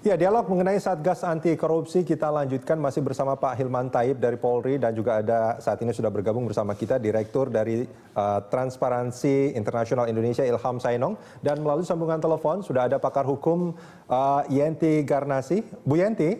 Ya, dialog mengenai Satgas Anti Korupsi kita lanjutkan masih bersama Pak Hilman Taib dari Polri dan juga ada saat ini sudah bergabung bersama kita Direktur dari uh, Transparansi Internasional Indonesia Ilham Sainong dan melalui sambungan telepon sudah ada pakar hukum uh, Yenti Garnasi. Bu Yenti.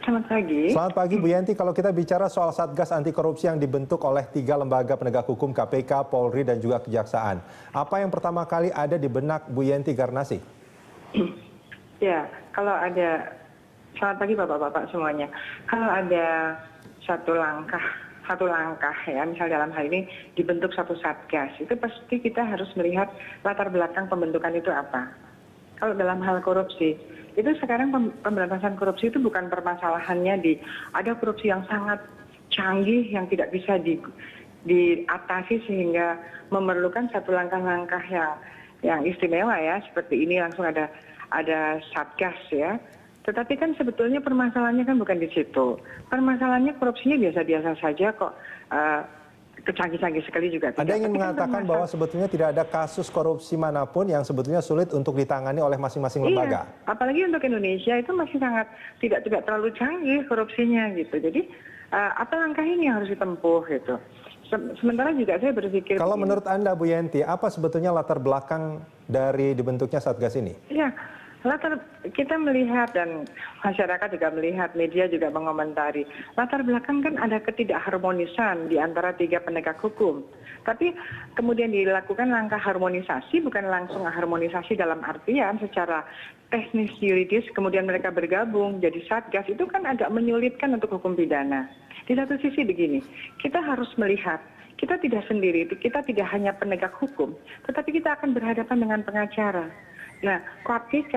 Selamat pagi. Selamat pagi Bu Yenti. Kalau kita bicara soal Satgas Anti Korupsi yang dibentuk oleh tiga lembaga penegak hukum KPK, Polri dan juga Kejaksaan. Apa yang pertama kali ada di benak Bu Yenti Garnasi? Ya, kalau ada selamat pagi bapak-bapak semuanya. Kalau ada satu langkah satu langkah ya, misal dalam hal ini dibentuk satu satgas, itu pasti kita harus melihat latar belakang pembentukan itu apa. Kalau dalam hal korupsi, itu sekarang pemberantasan korupsi itu bukan permasalahannya di ada korupsi yang sangat canggih yang tidak bisa di diatasi sehingga memerlukan satu langkah-langkah yang yang istimewa ya seperti ini langsung ada ada satgas ya. Tetapi kan sebetulnya permasalahannya kan bukan di situ. Permasalahannya korupsinya biasa-biasa saja kok. Uh, eh, kecanggih-canggih sekali juga. Tidak. Anda ingin kan mengatakan kan bahwa sebetulnya tidak ada kasus korupsi manapun yang sebetulnya sulit untuk ditangani oleh masing-masing iya, lembaga. Apalagi untuk Indonesia itu masih sangat tidak tidak terlalu canggih korupsinya gitu. Jadi uh, apa langkah ini yang harus ditempuh gitu. Sementara juga saya berpikir. Kalau begini. menurut Anda Bu Yenti, apa sebetulnya latar belakang dari dibentuknya satgas ini? Iya latar kita melihat dan masyarakat juga melihat, media juga mengomentari. Latar belakang kan ada ketidakharmonisan di antara tiga penegak hukum. Tapi kemudian dilakukan langkah harmonisasi, bukan langsung harmonisasi dalam artian secara teknis yuridis, kemudian mereka bergabung jadi satgas, itu kan agak menyulitkan untuk hukum pidana. Di satu sisi begini, kita harus melihat kita tidak sendiri, kita tidak hanya penegak hukum, tetapi kita akan berhadapan dengan pengacara nah kpk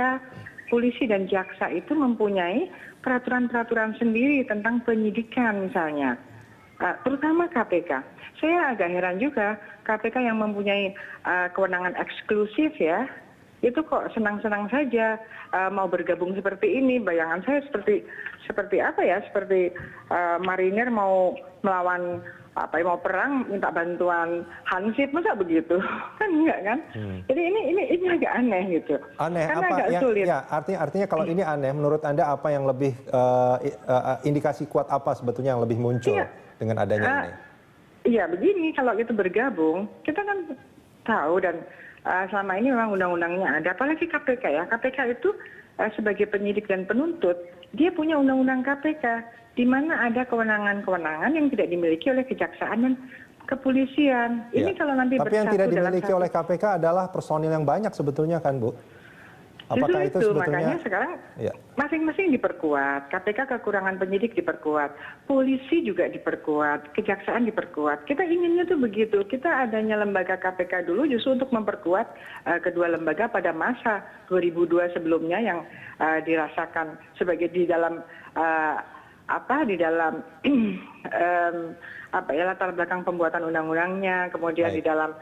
polisi dan jaksa itu mempunyai peraturan-peraturan sendiri tentang penyidikan misalnya nah, terutama KPK. Saya agak heran juga KPK yang mempunyai eh, kewenangan eksklusif ya, itu kok senang-senang saja eh, mau bergabung seperti ini. Bayangan saya seperti seperti apa ya? Seperti eh, marinir mau melawan apa mau perang minta bantuan Hansip masa begitu kan enggak kan hmm. jadi ini ini ini agak aneh gitu aneh Karena apa agak yang, sulit. ya artinya artinya kalau ini aneh menurut anda apa yang lebih uh, uh, indikasi kuat apa sebetulnya yang lebih muncul ya. dengan adanya uh, ini iya begini kalau itu bergabung kita kan tahu dan uh, selama ini memang undang-undangnya ada apalagi KPK ya KPK itu uh, sebagai penyidik dan penuntut dia punya undang-undang KPK di mana ada kewenangan-kewenangan yang tidak dimiliki oleh kejaksaan dan kepolisian. Ini iya. kalau nanti Tapi yang tidak dimiliki oleh KPK adalah personil yang banyak sebetulnya kan, Bu? Apakah itu, itu sebetulnya... makanya sekarang masing ya. masing-masing diperkuat, KPK kekurangan penyidik diperkuat, polisi juga diperkuat, kejaksaan diperkuat. Kita inginnya tuh begitu. Kita adanya lembaga KPK dulu justru untuk memperkuat uh, kedua lembaga pada masa 2002 sebelumnya yang uh, dirasakan sebagai di dalam uh, apa di dalam um, apa ya latar belakang pembuatan undang-undangnya, kemudian Baik. di dalam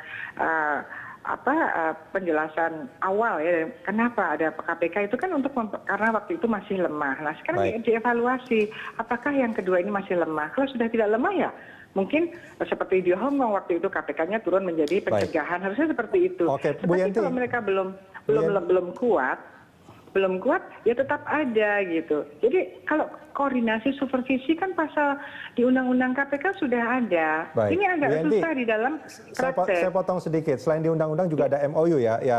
apa eh, penjelasan awal ya kenapa ada KPK itu kan untuk karena waktu itu masih lemah. Nah sekarang Baik. dievaluasi apakah yang kedua ini masih lemah. Kalau sudah tidak lemah ya mungkin eh, seperti di Hong waktu itu KPK-nya turun menjadi pencegahan Baik. harusnya seperti itu. Oke, Bu kalau mereka belum belum belum kuat belum kuat ya tetap ada gitu. Jadi kalau koordinasi supervisi kan pasal di Undang-Undang KPK sudah ada. Baik. Ini agak susah di dalam praktek. Saya, potong sedikit. Selain di Undang-Undang juga ada MOU ya, ya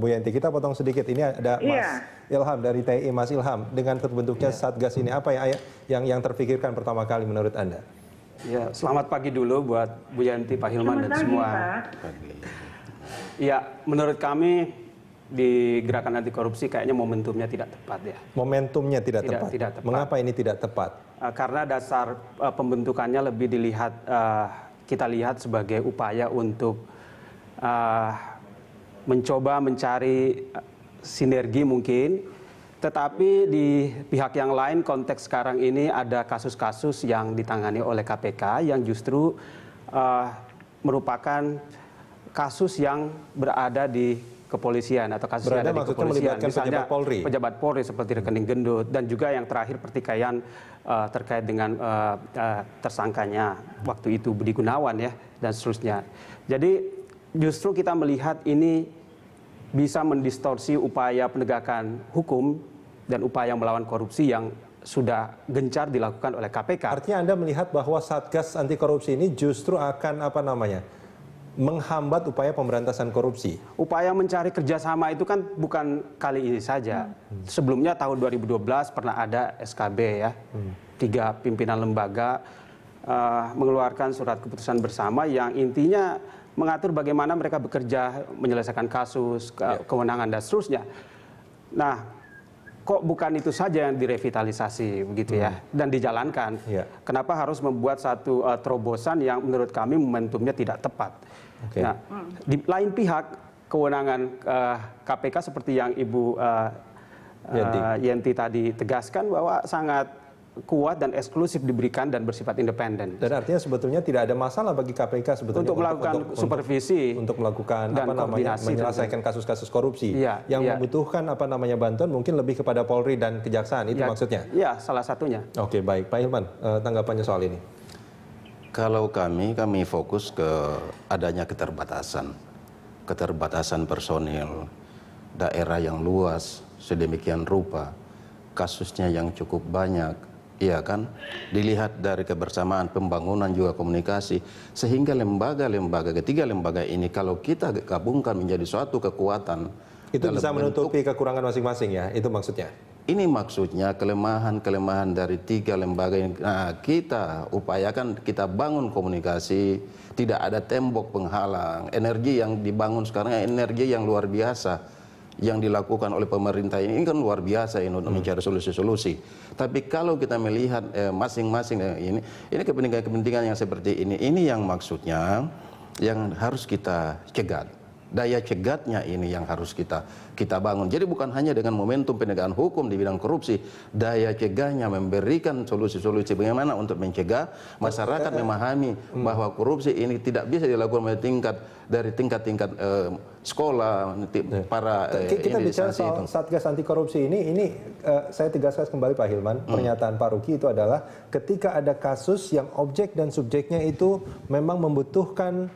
Bu Yanti. Kita potong sedikit. Ini ada Mas ya. Ilham dari TI Mas Ilham dengan terbentuknya ya. Satgas ini apa yang yang yang terpikirkan pertama kali menurut Anda? Ya, selamat pagi dulu buat Bu Yanti, Pak Hilman selamat dan pagi, semua. Pak. Ya, menurut kami di gerakan anti korupsi kayaknya momentumnya tidak tepat ya. Momentumnya tidak, tidak, tepat. tidak tepat. Mengapa ini tidak tepat? Uh, karena dasar uh, pembentukannya lebih dilihat uh, kita lihat sebagai upaya untuk uh, mencoba mencari sinergi mungkin. Tetapi di pihak yang lain konteks sekarang ini ada kasus-kasus yang ditangani oleh KPK yang justru uh, merupakan kasus yang berada di kepolisian atau kasus Berada, yang di kepolisian, misalnya pejabat Polri. pejabat Polri seperti rekening gendut dan juga yang terakhir pertikaian uh, terkait dengan uh, uh, tersangkanya waktu itu Budi Gunawan ya dan seterusnya. Jadi justru kita melihat ini bisa mendistorsi upaya penegakan hukum dan upaya melawan korupsi yang sudah gencar dilakukan oleh KPK. Artinya Anda melihat bahwa Satgas anti korupsi ini justru akan apa namanya? menghambat upaya pemberantasan korupsi. Upaya mencari kerjasama itu kan bukan kali ini saja. Hmm. Sebelumnya tahun 2012 pernah ada SKB ya, hmm. tiga pimpinan lembaga uh, mengeluarkan surat keputusan bersama yang intinya mengatur bagaimana mereka bekerja, menyelesaikan kasus, ke yeah. kewenangan dan seterusnya. Nah, kok bukan itu saja yang direvitalisasi begitu ya hmm. dan dijalankan. Yeah. Kenapa harus membuat satu uh, terobosan yang menurut kami momentumnya tidak tepat? Okay. Nah, hmm. di lain pihak kewenangan uh, eh, KPK seperti yang Ibu uh, Yenti. Uh, Yenti tadi tegaskan bahwa sangat kuat dan eksklusif diberikan dan bersifat independen. Dan artinya sebetulnya tidak ada masalah bagi KPK sebetulnya untuk melakukan untuk, supervisi, untuk, untuk melakukan dan apa namanya menyelesaikan kasus-kasus korupsi ya, yang ya. membutuhkan apa namanya bantuan mungkin lebih kepada Polri dan Kejaksaan itu ya, maksudnya. Ya, salah satunya. Oke, baik Pak Hilman, eh, tanggapannya soal ini. Kalau kami, kami fokus ke adanya keterbatasan, keterbatasan personil, daerah yang luas sedemikian rupa, kasusnya yang cukup banyak, Iya kan? Dilihat dari kebersamaan pembangunan juga komunikasi sehingga lembaga-lembaga ketiga lembaga ini kalau kita gabungkan menjadi suatu kekuatan itu bisa menutupi bentuk, kekurangan masing-masing ya, itu maksudnya. Ini maksudnya kelemahan-kelemahan dari tiga lembaga yang nah, kita upayakan kita bangun komunikasi, tidak ada tembok penghalang. Energi yang dibangun sekarang energi yang luar biasa yang dilakukan oleh pemerintah ini, ini kan luar biasa ini untuk hmm. mencari solusi-solusi. Tapi kalau kita melihat eh, masing-masing eh, masing -masing ini, ini kepentingan-kepentingan yang seperti ini, ini yang maksudnya yang harus kita cegat daya cegatnya ini yang harus kita kita bangun. Jadi bukan hanya dengan momentum penegakan hukum di bidang korupsi, daya cegahnya memberikan solusi-solusi bagaimana untuk mencegah masyarakat eh, eh, eh. memahami hmm. bahwa korupsi ini tidak bisa dilakukan dari tingkat dari tingkat-tingkat eh, sekolah ya. para eh, kita bicara soal itu. satgas anti korupsi ini ini eh, saya tegaskan kembali Pak Hilman hmm. pernyataan Pak Ruki itu adalah ketika ada kasus yang objek dan subjeknya itu memang membutuhkan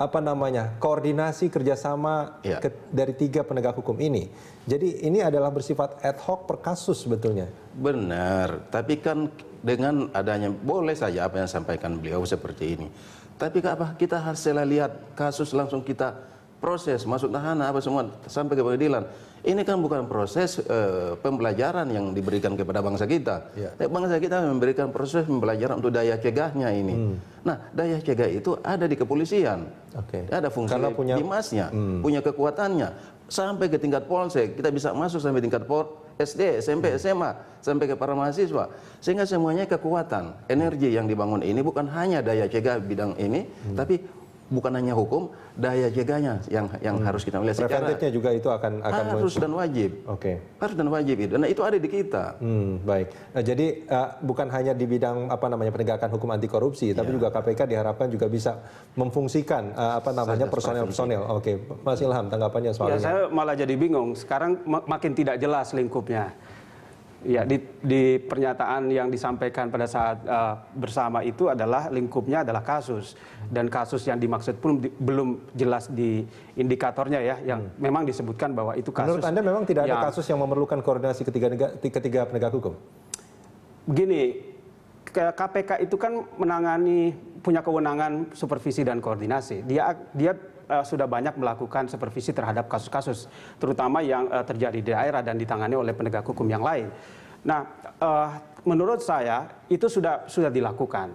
apa namanya koordinasi kerjasama ya. ke, dari tiga penegak hukum ini. Jadi ini adalah bersifat ad hoc per kasus sebetulnya. Benar, tapi kan dengan adanya boleh saja apa yang sampaikan beliau seperti ini. Tapi apa kita harus lihat kasus langsung kita proses masuk tahanan apa semua sampai ke pengadilan. Ini kan bukan proses uh, pembelajaran yang diberikan kepada bangsa kita. Ya. bangsa kita memberikan proses pembelajaran untuk daya cegahnya ini. Hmm. Nah, daya cegah itu ada di kepolisian. Okay. Ada fungsi punya... dimasnya, hmm. punya kekuatannya sampai ke tingkat polsek. Kita bisa masuk sampai tingkat pol SD, SMP, hmm. SMA, sampai ke para mahasiswa. Sehingga semuanya kekuatan, energi yang dibangun ini bukan hanya daya cegah bidang ini, hmm. tapi bukan hanya hukum, daya jaganya yang yang hmm. harus kita melihat. Preventifnya juga itu akan akan harus dan wajib. Oke. Okay. Harus dan wajib itu. Nah itu ada di kita. Hmm, baik. Nah, jadi uh, bukan hanya di bidang apa namanya penegakan hukum anti korupsi, tapi iya. juga KPK diharapkan juga bisa memfungsikan uh, apa namanya personel-personel. Oke, okay. Mas Ilham tanggapannya soal ya, Saya malah jadi bingung. Sekarang makin tidak jelas lingkupnya. Ya, di, di pernyataan yang disampaikan pada saat uh, bersama itu adalah lingkupnya adalah kasus dan kasus yang dimaksud pun di, belum jelas di indikatornya ya yang hmm. memang disebutkan bahwa itu kasus. Menurut Anda memang tidak yang, ada kasus yang memerlukan koordinasi ketiga nega, ketiga penegak hukum. Begini, KPK itu kan menangani punya kewenangan supervisi dan koordinasi. Dia dia uh, sudah banyak melakukan supervisi terhadap kasus-kasus, terutama yang uh, terjadi di daerah dan ditangani oleh penegak hukum yang lain. Nah, uh, menurut saya itu sudah sudah dilakukan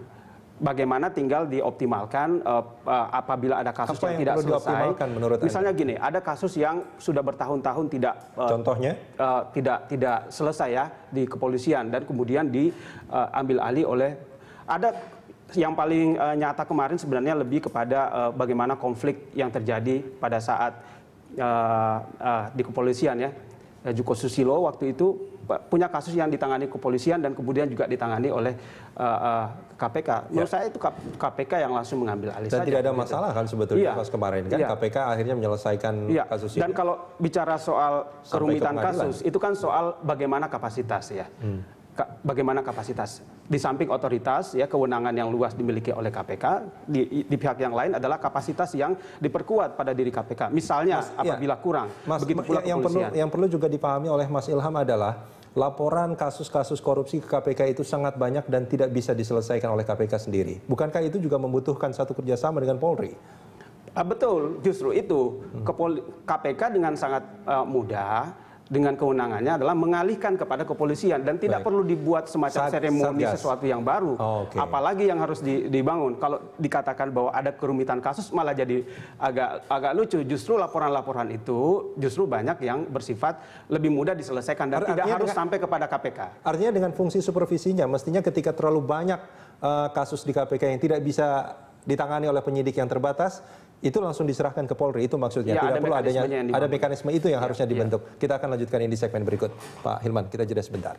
bagaimana tinggal dioptimalkan uh, apabila ada kasus Apa yang, yang tidak perlu selesai. Menurut Misalnya Anda? gini, ada kasus yang sudah bertahun-tahun tidak uh, contohnya uh, tidak tidak selesai ya di kepolisian dan kemudian diambil uh, alih oleh ada yang paling uh, nyata kemarin sebenarnya lebih kepada uh, bagaimana konflik yang terjadi pada saat uh, uh, di kepolisian ya. Joko Susilo waktu itu punya kasus yang ditangani kepolisian dan kemudian juga ditangani oleh uh, uh, KPK. Ya. Menurut ya. saya itu KPK yang langsung mengambil alih. Dan tidak ada begitu. masalah kan sebetulnya ya. pas kemarin kan ya. KPK akhirnya menyelesaikan ya. kasus itu. Dan kalau bicara soal kerumitan ke kasus itu kan soal bagaimana kapasitas ya. Hmm bagaimana kapasitas. Di samping otoritas, ya kewenangan yang luas dimiliki oleh KPK, di, di pihak yang lain adalah kapasitas yang diperkuat pada diri KPK. Misalnya Mas, ya. apabila ya. kurang, Mas, begitu pula ya, yang, perlu yang perlu juga dipahami oleh Mas Ilham adalah laporan kasus-kasus korupsi ke KPK itu sangat banyak dan tidak bisa diselesaikan oleh KPK sendiri. Bukankah itu juga membutuhkan satu kerjasama dengan Polri? Ah, betul, justru itu. Hmm. KPK dengan sangat uh, mudah dengan kewenangannya adalah mengalihkan kepada kepolisian dan tidak Baik. perlu dibuat semacam Sat, seremoni satgas. sesuatu yang baru oh, okay. apalagi yang harus di, dibangun kalau dikatakan bahwa ada kerumitan kasus malah jadi agak agak lucu justru laporan-laporan itu justru banyak yang bersifat lebih mudah diselesaikan dan Art tidak harus dengan, sampai kepada KPK artinya dengan fungsi supervisinya mestinya ketika terlalu banyak uh, kasus di KPK yang tidak bisa ditangani oleh penyidik yang terbatas itu langsung diserahkan ke Polri itu maksudnya ya, tidak ada perlu adanya ada mekanisme itu yang ya, harusnya ya. dibentuk. Ya. Kita akan lanjutkan ini di segmen berikut. Pak Hilman, kita jeda sebentar.